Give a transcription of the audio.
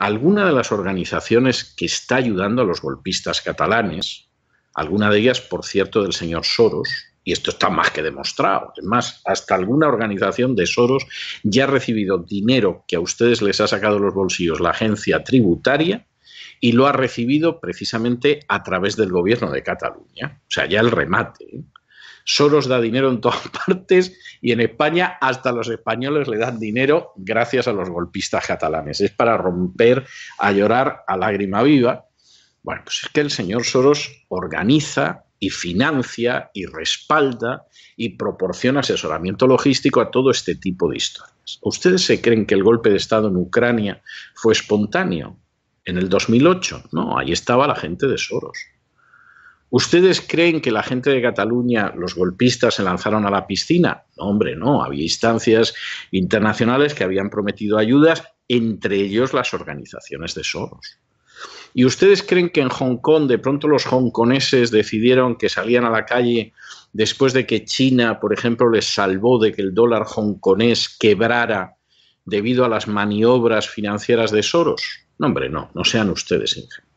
alguna de las organizaciones que está ayudando a los golpistas catalanes, alguna de ellas, por cierto, del señor Soros, y esto está más que demostrado. Es más, hasta alguna organización de Soros ya ha recibido dinero que a ustedes les ha sacado los bolsillos la agencia tributaria y lo ha recibido precisamente a través del gobierno de Cataluña. O sea, ya el remate. ¿eh? Soros da dinero en todas partes y en España hasta los españoles le dan dinero gracias a los golpistas catalanes. Es para romper a llorar a lágrima viva. Bueno, pues es que el señor Soros organiza y financia y respalda y proporciona asesoramiento logístico a todo este tipo de historias. ¿Ustedes se creen que el golpe de Estado en Ucrania fue espontáneo? En el 2008, no, ahí estaba la gente de Soros. ¿Ustedes creen que la gente de Cataluña, los golpistas, se lanzaron a la piscina? No, hombre, no. Había instancias internacionales que habían prometido ayudas, entre ellos las organizaciones de Soros. ¿Y ustedes creen que en Hong Kong de pronto los hongkoneses decidieron que salían a la calle después de que China, por ejemplo, les salvó de que el dólar hongkonés quebrara debido a las maniobras financieras de Soros? No, hombre, no, no sean ustedes ingenuos.